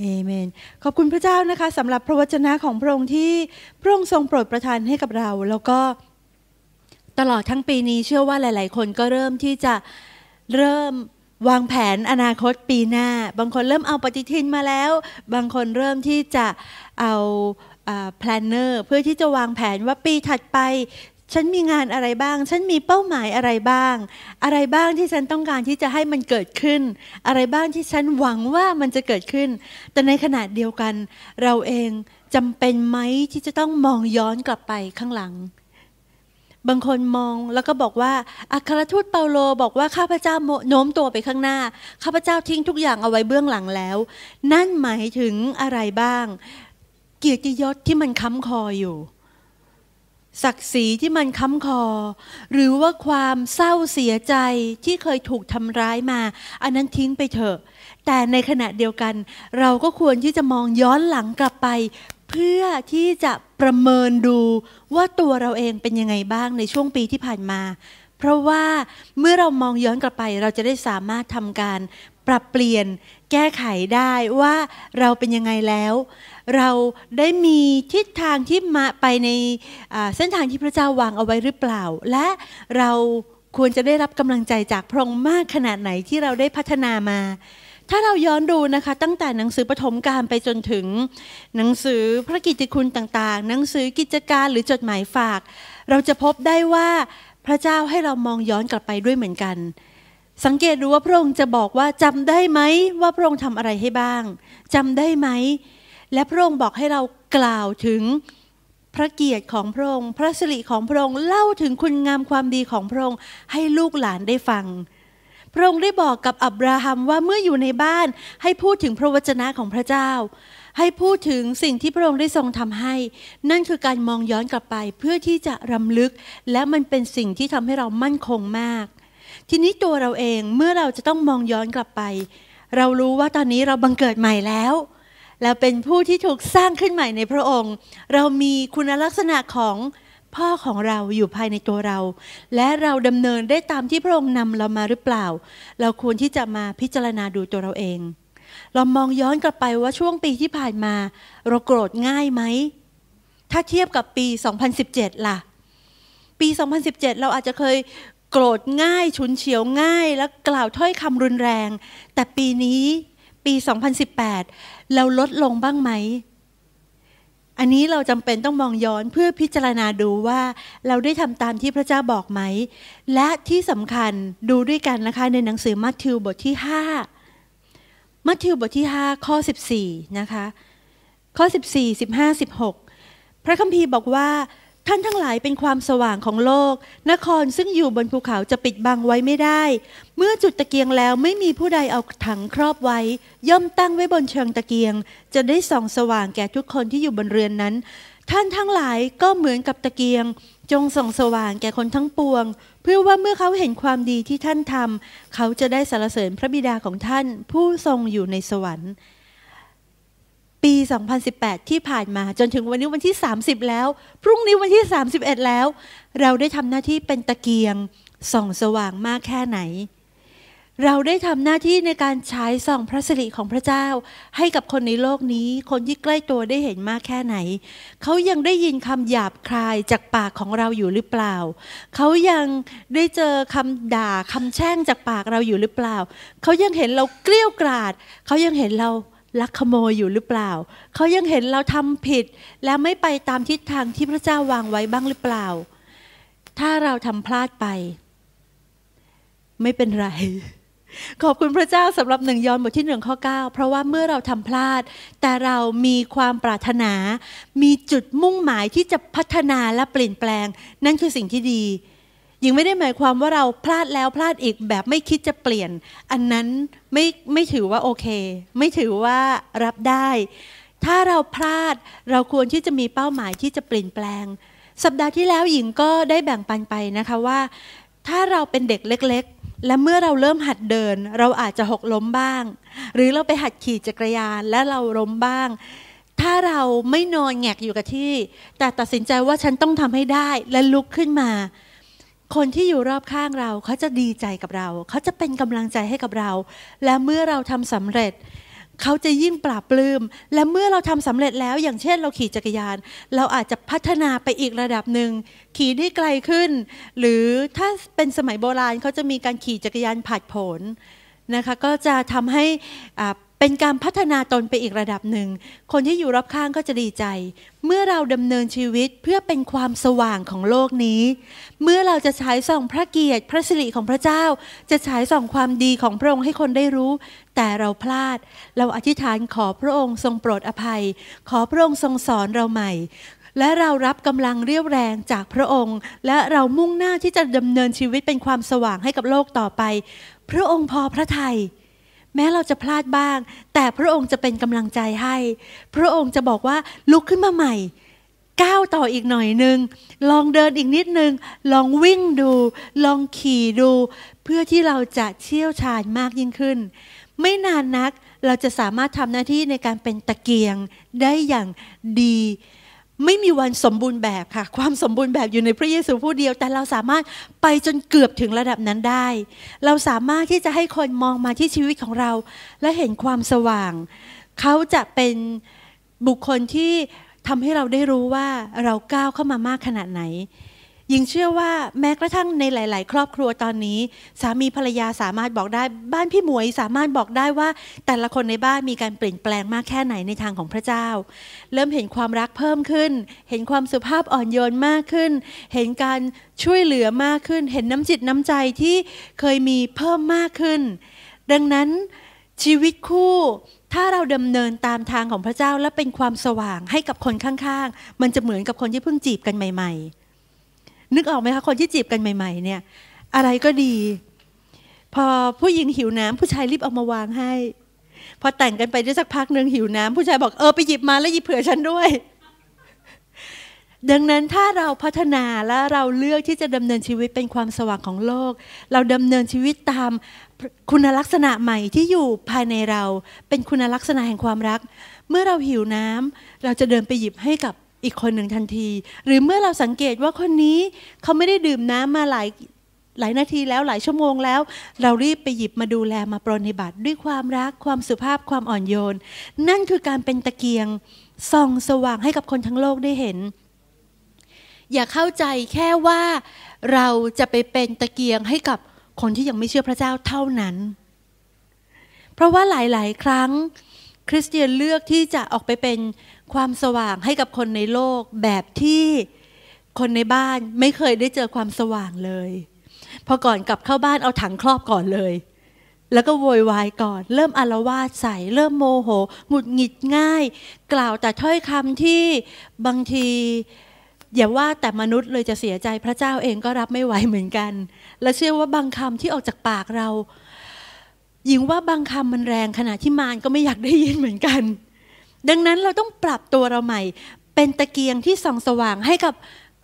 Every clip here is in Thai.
เอเมนขอบคุณพระเจ้านะคะสำหรับพระวจนะของพระองค์ที่พระองค์ทรงโปรดประทานให้กับเรา แล้วก็ตลอดทั้งปีนี้เชื่อว่าหลาย ๆ คนก็เริ่มที่จะเริ่มวางแผนอนาคตปีหน้า บางคนเริ่มเอาปฏิทินมาแล้ว บางคนเริ่มที่จะเอาแพลนเนอร์ เพื่อที่จะวางแผนว่าปีถัดไปฉันมีงานอะไรบ้าง ฉันมีเป้าหมายอะไรบ้าง อะไรบ้างที่ฉันต้องการที่จะให้มันเกิดขึ้น อะไรบ้างที่ฉันหวังว่ามันจะเกิดขึ้น แต่ในขณะเดียวกัน เราเองจำเป็นไหมที่จะต้องมองย้อนกลับไปข้างหลัง บางคนมองแล้วก็บอกว่าอัครทูตเปาโลบอกว่าข้าพเจ้าโน้มตัวไปข้างหน้าข้าพเจ้าทิ้งทุกอย่างเอาไว้เบื้องหลังแล้ว นั่นหมายถึงอะไรบ้าง เกียรติยศที่มันค้ำคออยู่ศักดิ์ศรีที่มันค้ำคอ หรือว่าความเศร้าเสียใจที่เคยถูกทำร้ายมา อันนั้นทิ้งไปเถอะ แต่ในขณะเดียวกัน เราก็ควรที่จะมองย้อนหลังกลับไป เพื่อที่จะประเมินดูว่าตัวเราเองเป็นยังไงบ้างในช่วงปีที่ผ่านมา เพราะว่าเมื่อเรามองย้อนกลับไปเราจะได้สามารถทำการปรับเปลี่ยนแก้ไขได้ว่าเราเป็นยังไงแล้ว เราได้มีทิศทางที่มาไปในเส้นทางที่พระเจ้าวางเอาไว้หรือเปล่า และเราควรจะได้รับกำลังใจจากพระองค์มากขนาดไหนที่เราได้พัฒนามา ถ้าเราย้อนดูนะคะตั้งแต่หนังสือปฐมกาลไปจนถึง หนังสือพระกิตติคุณต่างๆ หนังสือกิจการหรือจดหมายฝาก เราจะพบได้ว่าพระเจ้าให้เรามองย้อนกลับไปด้วยเหมือนกันสังเกตดูว่าพระองค์จะบอกว่าจำได้ไหม ว่าพระองค์ทำอะไรให้บ้างจำได้ไหม และพระองค์บอกให้เรากล่าวถึง พระเกียรติของพระองค์ พระสิริของพระองค์เล่าถึงคุณงามความดีของพระองค์ให้ลูกหลานได้ฟังพระองค์ได้บอกกับอับราฮัมว่าเมื่ออยู่ในบ้าน ให้พูดถึงพระวจนะของพระเจ้า ให้พูดถึงสิ่งที่พระองค์ได้ทรงทำให้ นั่นคือการมองย้อนกลับไปเพื่อที่จะรำลึกและมันเป็นสิ่งที่ทำให้เรามั่นคงมากทีนี้ตัวเราเองเมื่อเราจะต้องมองย้อนกลับไป เรารู้ว่าตอนนี้เราบังเกิดใหม่แล้วเราเป็นผู้ที่ถูกสร้างขึ้นใหม่ในพระองค์ เรามีคุณลักษณะของพ่อของเราอยู่ภายในตัวเรา และเราดำเนินได้ตามที่พระองค์นำเรามาหรือเปล่า เราควรที่จะมาพิจารณาดูตัวเราเอง เรามองย้อนกลับไปว่าช่วงปีที่ผ่านมาเราโกรธง่ายไหมถ้าเทียบกับปี 2017 ล่ะ ปี 2017 เราอาจจะเคยโกรธง่าย ชุนเฉียวง่าย และกล่าวถ้อยคำรุนแรง แต่ปีนี้ปี 2018 เราลดลงบ้างไหม อันนี้เราจำเป็นต้องมองย้อนเพื่อพิจารณาดูว่าเราได้ทำตามที่พระเจ้าบอกไหม และที่สำคัญดูด้วยกันนะคะ ในหนังสือมัทธิวบทที่ 5 มัทธิวบทที่ 5 ข้อ 14 นะคะ ข้อ 14 15 16 พระคัมภีร์บอกว่าท่านทั้งหลายเป็นความสว่างของโลก นครซึ่งอยู่บนภูเขาจะปิดบังไว้ไม่ได้ เมื่อจุดตะเกียงแล้วไม่มีผู้ใดเอาถังครอบไว้ ย่อมตั้งไว้บนเชิงตะเกียง จะได้ส่องสว่างแก่ทุกคนที่อยู่บนเรือนนั้น ท่านทั้งหลายก็เหมือนกับตะเกียง จงส่องสว่างแก่คนทั้งปวง เพื่อว่าเมื่อเขาเห็นความดีที่ท่านทำเขาจะได้สรรเสริญพระบิดาของท่านผู้ทรงอยู่ในสวรรค์ปี 2018 ที่ผ่านมาจนถึงวันนี้วันที่ 30 แล้ว พรุ่งนี้วันที่ 31 แล้ว เราได้ทำหน้าที่เป็นตะเกียง ส่องสว่างมากแค่ไหน เราได้ทำหน้าที่ในการใช้ส่องพระสิริของพระเจ้า ให้กับคนในโลกนี้คนที่ใกล้ตัวได้เห็นมากแค่ไหน เขายังได้ยินคำหยาบคายจากปากของเราอยู่หรือเปล่า เขายังได้เจอคำด่าคำแช่งจากปากเราอยู่หรือเปล่าเขายังเห็นเราเกลี้ยกล่อมเขายังเห็นเราลักขโมยอยู่หรือเปล่า เขายังเห็นเราทำผิด และไม่ไปตามทิศทางที่พระเจ้าวางไว้บ้างหรือเปล่า ถ้าเราทำพลาดไป ไม่เป็นไร ขอบคุณพระเจ้าสำหรับหนึ่งยอนบทที่หนึ่งข้อ9เพราะว่าเมื่อเราทำพลาด แต่เรามีความปรารถนา มีจุดมุ่งหมายที่จะพัฒนาและเปลี่ยนแปลง นั่นคือสิ่งที่ดีหญิงไม่ได้หมายความว่าเราพลาดแล้วพลาดอีกแบบไม่คิดจะเปลี่ยน อันนั้นไม่ไม่ถือว่าโอเค ไม่ถือว่ารับได้ ถ้าเราพลาดเราควรที่จะมีเป้าหมายที่จะเปลี่ยนแปลง สัปดาห์ที่แล้วหญิงก็ได้แบ่งปันไปนะคะว่า ถ้าเราเป็นเด็กเล็กและเมื่อเราเริ่มหัดเดิน เราอาจจะหกล้มบ้าง หรือเราไปหัดขี่จักรยานและเราล้มบ้าง ถ้าเราไม่นอนแงกอยู่กับที่ แต่ตัดสินใจว่าฉันต้องทำให้ได้และลุกขึ้นมาคนที่อยู่รอบข้างเราเขาจะดีใจกับเรา เขาจะเป็นกำลังใจให้กับเรา และเมื่อเราทำสำเร็จ เขาจะยิ่งปราบปลื้มและเมื่อเราทำสำเร็จแล้ว อย่างเช่น เราขี่จักรยาน เราอาจจะพัฒนาไปอีกระดับหนึ่งขี่ได้ไกลขึ้น หรือถ้าเป็นสมัยโบราณเขาจะมีการขี่จักรยานผัดผลนะคะก็จะทำให้เป็นการพัฒนาตนไปอีกระดับหนึ่ง คนที่อยู่รอบข้างก็จะดีใจ เมื่อเราดำเนินชีวิตเพื่อเป็นความสว่างของโลกนี้ เมื่อเราจะฉายส่องพระเกียรติพระสิริของพระเจ้า จะฉายส่องความดีของพระองค์ให้คนได้รู้ แต่เราพลาด เราอธิษฐานขอพระองค์ทรงโปรดอภัย ขอพระองค์ทรงสอนเราใหม่ และเรารับกำลังเรียวแรงจากพระองค์ และเรามุ่งหน้าที่จะดำเนินชีวิตเป็นความสว่างให้กับโลกต่อไป พระองค์พอพระทยัยแม้เราจะพลาดบ้าง แต่พระองค์จะเป็นกำลังใจให้ พระองค์จะบอกว่าลุกขึ้นมาใหม่ก้าวต่ออีกหน่อยหนึ่งลองเดินอีกนิดนึง ลองวิ่งดู ลองขี่ดู เพื่อที่เราจะเชี่ยวชาญมากยิ่งขึ้น ไม่นานนักเราจะสามารถทำหน้าที่ในการเป็นตะเกียงได้อย่างดีไม่มีวันสมบูรณ์แบบค่ะ ความสมบูรณ์แบบอยู่ในพระเยซูผู้เดียว แต่เราสามารถไปจนเกือบถึงระดับนั้นได้ เราสามารถที่จะให้คนมองมาที่ชีวิตของเราและเห็นความสว่าง เขาจะเป็นบุคคลที่ทำให้เราได้รู้ว่าเราก้าวเข้ามามากขนาดไหนยิงเชื่อว่าแม้กระทั่งในหลาย ๆ ครอบครัวตอนนี้ สามีภรรยาสามารถบอกได้บ้านพี่หมวยสามารถบอกได้ว่าแต่ละคนในบ้านมีการเปลี่ยนแปลงมากแค่ไหนในทางของพระเจ้า เริ่มเห็นความรักเพิ่มขึ้น เห็นความสุภาพอ่อนโยนมากขึ้น เห็นการช่วยเหลือมากขึ้น เห็นน้ำจิตน้ำใจที่เคยมีเพิ่มมากขึ้น ดังนั้นชีวิตคู่ถ้าเราดำเนินตามทางของพระเจ้าและเป็นความสว่างให้กับคนข้างๆ มันจะเหมือนกับคนที่เพิ่งจีบกันใหม่ๆนึกออกไหมคะคนที่จีบกันใหม่ ๆ เนี่ย อะไรก็ดี พอผู้หญิงหิวน้ำผู้ชายรีบเอามาวางให้พอแต่งกันไปได้สักพักหนึ่งหิวน้ำ ผู้ชายบอกเออไปหยิบมาแล้วหยิบเผื่อฉันด้วย ดังนั้นถ้าเราพัฒนาและเราเลือกที่จะดำเนินชีวิตเป็นความสว่างของโลก เราดำเนินชีวิตตามคุณลักษณะใหม่ที่อยู่ภายในเราเป็นคุณลักษณะแห่งความรัก เมื่อเราหิวน้ำเราจะเดินไปหยิบให้กับอีกคนหนึ่งทันที หรือเมื่อเราสังเกตว่าคนนี้เขาไม่ได้ดื่มน้ำมาหลายหลายนาทีแล้วหลายชั่วโมงแล้ว เรารีบไปหยิบมาดูแลมาปรนนิบัติด้วยความรักความสุภาพความอ่อนโยน นั่นคือการเป็นตะเกียงส่องสว่างให้กับคนทั้งโลกได้เห็น อย่าเข้าใจแค่ว่าเราจะไปเป็นตะเกียงให้กับคนที่ยังไม่เชื่อพระเจ้าเท่านั้น เพราะว่าหลายๆ ครั้งคริสเตียนเลือกที่จะออกไปเป็นความสว่างให้กับคนในโลก แบบที่คนในบ้านไม่เคยได้เจอความสว่างเลย พอก่อนกลับเข้าบ้านเอาถังครอบก่อนเลย แล้วก็โวยวายก่อน เริ่มอารวาสใส่เริ่มโมโหหงุดหงิดง่าย กล่าวแต่ถ้อยคำที่บางทีอย่าว่าแต่มนุษย์เลยจะเสียใจพระเจ้าเองก็รับไม่ไหวเหมือนกัน และเชื่อว่าบางคำที่ออกจากปากเราหญิงว่าบางคำมันแรงขณะที่มารก็ไม่อยากได้ยินเหมือนกัน ดังนั้นเราต้องปรับตัวเราใหม่ เป็นตะเกียงที่ส่องสว่างให้กับ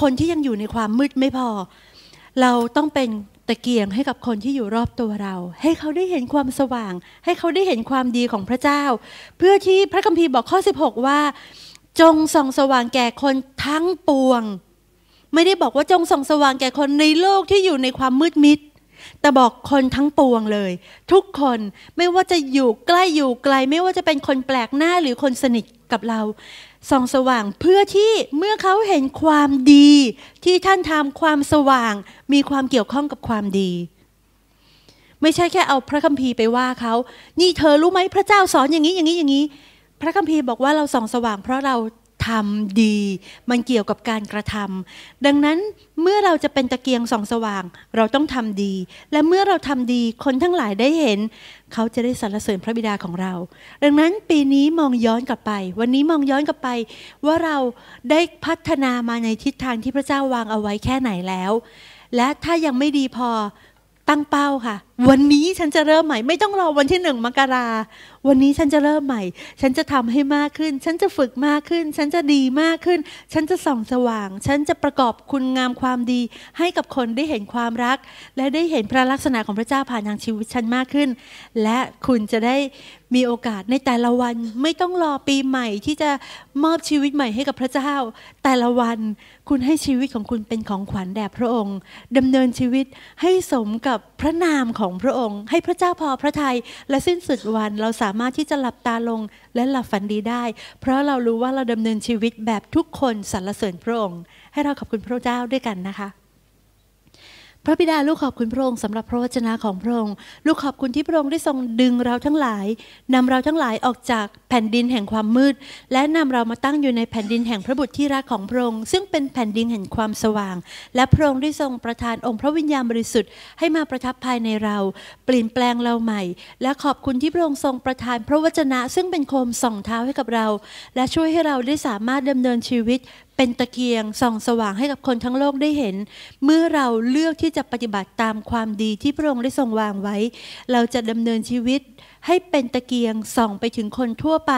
คนที่ยังอยู่ในความมืดไม่พอ เราต้องเป็นตะเกียงให้กับคนที่อยู่รอบตัวเรา ให้เขาได้เห็นความสว่าง ให้เขาได้เห็นความดีของพระเจ้า เพื่อที่พระคัมภีร์บอกข้อ 16 ว่า จงส่องสว่างแก่คนทั้งปวง ไม่ได้บอกว่าจงส่องสว่างแก่คนในโลกที่อยู่ในความมืดมิดแต่บอกคนทั้งปวงเลย ทุกคนไม่ว่าจะอยู่ใกล้อยู่ไกล ไม่ว่าจะเป็นคนแปลกหน้าหรือคนสนิทกับเราส่องสว่างเพื่อที่เมื่อเขาเห็นความดี ที่ท่านทำความสว่าง มีความเกี่ยวข้องกับความดี ไม่ใช่แค่เอาพระคัมภีร์ไปว่าเขานี่เธอรู้ไหมพระเจ้าสอนอย่างนี้อย่างนี้อย่างนี้ พระคัมภีร์บอกว่าเราส่องสว่างเพราะเราทำดีมันเกี่ยวกับการกระทำดังนั้นเมื่อเราจะเป็นตะเกียงส่องสว่าง เราต้องทำดี และเมื่อเราทำดีคนทั้งหลายได้เห็น เขาจะได้สรรเสริญพระบิดาของเรา ดังนั้นปีนี้มองย้อนกลับไป วันนี้มองย้อนกลับไป ว่าเราได้พัฒนามาในทิศทางที่พระเจ้าวางเอาไว้แค่ไหนแล้ว และถ้ายังไม่ดีพอตั้งเป้าค่ะ วันนี้ฉันจะเริ่มใหม่ไม่ต้องรอ วันที่หนึ่งมกรา วันนี้ฉันจะเริ่มใหม่ ฉันจะทำให้มากขึ้น ฉันจะฝึกมากขึ้น ฉันจะดีมากขึ้น ฉันจะส่องสว่าง ฉันจะประกอบคุณงามความดีให้กับคนได้เห็นความรัก และได้เห็นพระลักษณะของพระเจ้าผ่านทางชีวิตฉันมากขึ้น และคุณจะได้มีโอกาสในแต่ละวันไม่ต้องรอปีใหม่ที่จะมอบชีวิตใหม่ให้กับพระเจ้า แต่ละวัน คุณให้ชีวิตของคุณเป็นของขวัญแด่พระองค์ดำเนินชีวิตให้สมกับพระนามของพระองค์ ให้พระเจ้าพอพระทัยและสิ้นสุดวันเราสามารถที่จะหลับตาลงและหลับฝันดีได้ เพราะเรารู้ว่าเราดำเนินชีวิตแบบทุกคนสรรเสริญพระองค์ ให้เราขอบคุณพระเจ้าด้วยกันนะคะพระบิดาลูกขอบคุณพระองค์สำหรับพระวจนะของพระองค์ ลูกขอบคุณที่พระองค์ได้ทรงดึงเราทั้งหลาย นำเราทั้งหลายออกจากแผ่นดินแห่งความมืด และนำเรามาตั้งอยู่ในแผ่นดินแห่งพระบุตรที่รักของพระองค์ ซึ่งเป็นแผ่นดินแห่งความสว่าง และพระองค์ได้ทรงประทานองค์พระวิญญาณบริสุทธิ์ให้มาประทับภายในเรา เปลี่ยนแปลงเราใหม่ และขอบคุณที่พระองค์ทรงประทานพระวจนะ ซึ่งเป็นโคมส่องเท้าให้กับเรา และช่วยให้เราได้สามารถดำเนินชีวิตเป็นตะเกียงส่อง สว่างให้กับคนทั้งโลกได้เห็น เมื่อเราเลือกที่จะปฏิบัติตามความดีที่พระองค์ได้ทรงวางไว้ เราจะดำเนินชีวิตให้เป็นตะเกียง ส่อง ไปถึงคนทั่วไป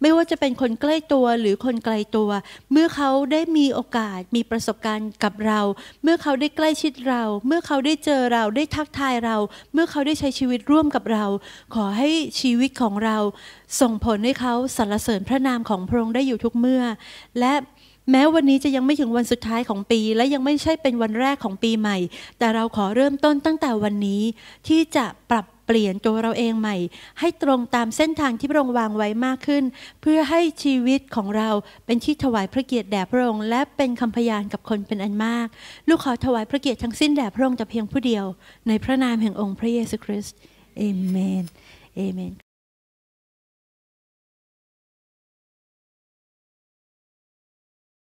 ไม่ว่าจะเป็นคนใกล้ตัวหรือคนไกลตัว เมื่อเขาได้มีโอกาส มีประสบการณ์กับเรา เมื่อเขาได้ใกล้ชิดเรา เมื่อเขาได้เจอเรา ได้ทักทายเรา เมื่อเขาได้ใช้ชีวิตร่วมกับเรา ขอให้ชีวิตของเราส่งผลให้เขาสรรเสริญพระนามของพระองค์ได้อยู่ทุกเมื่อ และแม้วันนี้จะยังไม่ถึงวันสุดท้ายของปีและยังไม่ใช่เป็นวันแรกของปีใหม่ แต่เราขอเริ่มต้นตั้งแต่วันนี้ ที่จะปรับเปลี่ยนตัวเราเองใหม่ ให้ตรงตามเส้นทางที่พระองค์วางไว้มากขึ้น เพื่อให้ชีวิตของเราเป็นที่ถวายพระเกียรติแด่พระองค์และเป็นคำพยานกับคนเป็นอันมาก ลูกขอถวายพระเกียรติทั้งสิ้นแด่พระองค์แต่เพียงผู้เดียว ในพระนามแห่งองค์พระเยซูคริสต์เอเมนเอเมน